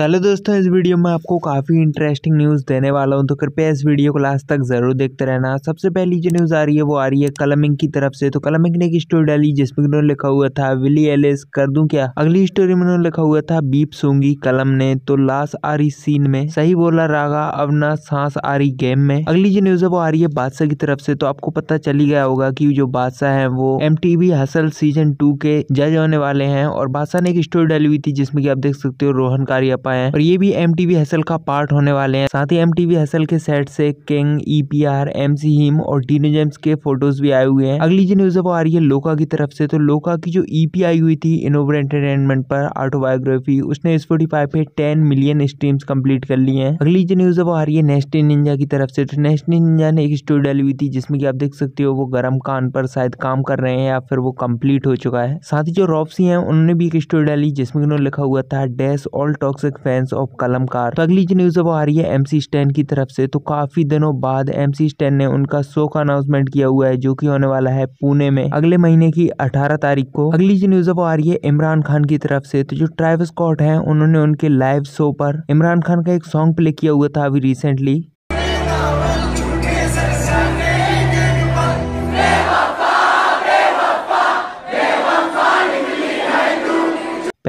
तो हेलो दोस्तों इस वीडियो में आपको काफ़ी इंटरेस्टिंग न्यूज़ देने वाला हूं तो कृपया इस वीडियो को लास्ट तक ज़रूर देखते रहना सबसे पहली जो न्यूज़ आ रही है वो आ रही है कलमिंग की तरफ से तो कलमिंग ने एक स्टोरी डाली जिसमें उन्होंने लिखा हुआ था विली एलिस कर दूं क्या अगली स्टोरी में उन्होंने लिखा हुआ था बीप सूंगी कलम ने तो लाश आ रही सीन में सही बोला रागा अब ना सांस आ रही गेम में अगली जो न्यूज़ है वो आ रही है बादशाह की तरफ से तो आपको पता चली गया होगा की जो बादशाह है वो एम हसल सीजन टू के जज होने वाले हैं और बादशाह ने एक स्टोरी डाली हुई थी जिसमें की आप देख सकते हो रोहन कारियापा पाए हैं और ये भी एम टीवी हसल का पार्ट होने वाले हैं साथ ही एम टीवी हसल के सेट से King E P R M C Heam और टीनू जेम्स के फोटोज भी आए हुए हैं अगली जो न्यूज वो आ रही है लोका की तरफ से तो लोका की जो ई e पी आई हुई थी इनोवर एंटरटेनमेंट पर ऑटोबायोग्राफी उसने स्पोटीफाई पे टेन मिलियन स्ट्रीम्स कंप्लीट कर ली है अगली जो न्यूज वो आ रही है इन निंजा की तरफ से तो नेस्टी निंजा ने एक स्टोरी डाली हुई थी जिसमें की आप देख सकते हो वो गर्म कान पर शायद काम कर रहे हैं या फिर वो कम्प्लीट हो चुका है साथ ही जो रॉपसी है उन्होंने भी एक स्टोरी डाली जिसमें उन्होंने लिखा हुआ था डेस all toxic fans of Kalamkaar तो अगली जो न्यूज है आ रही है एमसी स्टैन की तरफ से तो काफी दिनों बाद एमसी स्टैन ने उनका शो का अनाउंसमेंट किया हुआ है जो की होने वाला है पुणे में अगले महीने की अठारह तारीख को अगली जो न्यूज अब आ रही है इमरान खान की तरफ से तो जो ट्राइव स्कॉट है उन्होंने उनके लाइव शो पर इमरान खान का एक सॉन्ग प्ले किया हुआ था अभी रिसेंटली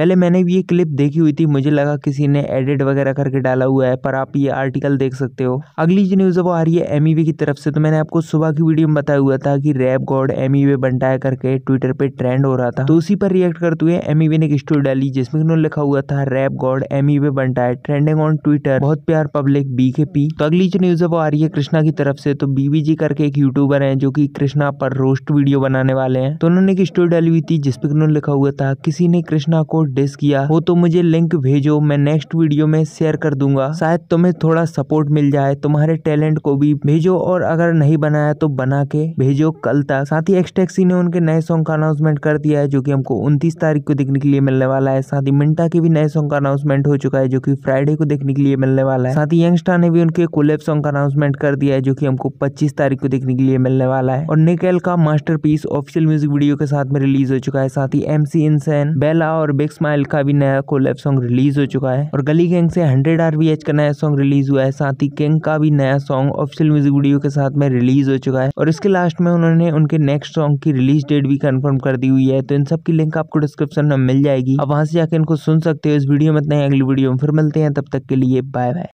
पहले मैंने ये क्लिप देखी हुई थी मुझे लगा किसी ने एडिट वगैरह करके डाला हुआ है पर आप ये आर्टिकल देख सकते हो अगली जो न्यूज़ है वो आ रही है एम e की तरफ से तो मैंने आपको सुबह की वीडियो में बताया हुआ था कि रैप गॉड एमीवे बंटाया करके ट्विटर पे ट्रेंड हो रहा था तो उसी पर रिएक्ट करते हुए एम e ने एक स्टोरी डाली जिसमें उन्होंने लिखा हुआ था rap god Emiway Bantai trending on Twitter बहुत प्यार पब्लिक बीके पी तो अगली जो न्यूज़ है वो आ रही है कृष्णा की तरफ से तो बीबीजी करके एक यूट्यूबर है जो की कृष्णा पर रोस्ट वीडियो बनाने वाले हैं तो उन्होंने एक स्टोरी डाली हुई थी जिसपे उन्होंने लिखा हुआ था किसी ने कृष्णा को डिस किया हो तो मुझे लिंक भेजो मैं नेक्स्ट वीडियो में शेयर कर दूंगा शायद तुम्हें थोड़ा सपोर्ट मिल जाए तुम्हारे टैलेंट को भी भेजो और अगर नहीं बनाया तो बना के भेजो कल तक साथ ही एक्सटेक्सी ने उनके नए सॉन्ग का अनाउंसमेंट कर दिया है जो की हमको उन्तीस तारीख को देखने के लिए मिलने वाला है साथ ही मिंटा के भी नए सॉन्ग का अनाउंसमेंट हो चुका है जो की फ्राइडे को देखने के लिए मिलने वाला है साथ ही यंगस्टर ने भी उनके कोलेब सॉन्ग का अनाउंसमेंट कर दिया है जो की हमको पच्चीस तारीख को देखने के लिए मिलने वाला है और निकेल का मास्टरपीस ऑफिशियल म्यूजिक वीडियो के साथ में रिलीज हो चुका है साथ ही एमसी इंसेन बेला और बिग एक्स माइल का भी नया कोलैब सॉन्ग रिलीज हो चुका है और गली गैंग से हंड्रेड आर का नया सॉन्ग रिलीज हुआ है साथ ही किंग का भी नया सॉन्ग ऑफिशियल म्यूजिक वीडियो के साथ में रिलीज हो चुका है और इसके लास्ट में उन्होंने उनके नेक्स्ट सॉन्ग की रिलीज डेट भी कंफर्म कर दी हुई है तो इन सबकी लिंक आपको डिस्क्रिप्शन में मिल जाएगी अब वहां से जाकर इनको सुन सकते हो इस वीडियो में इतना अगली वीडियो में फिर मिलते हैं तब तक के लिए बाय बाय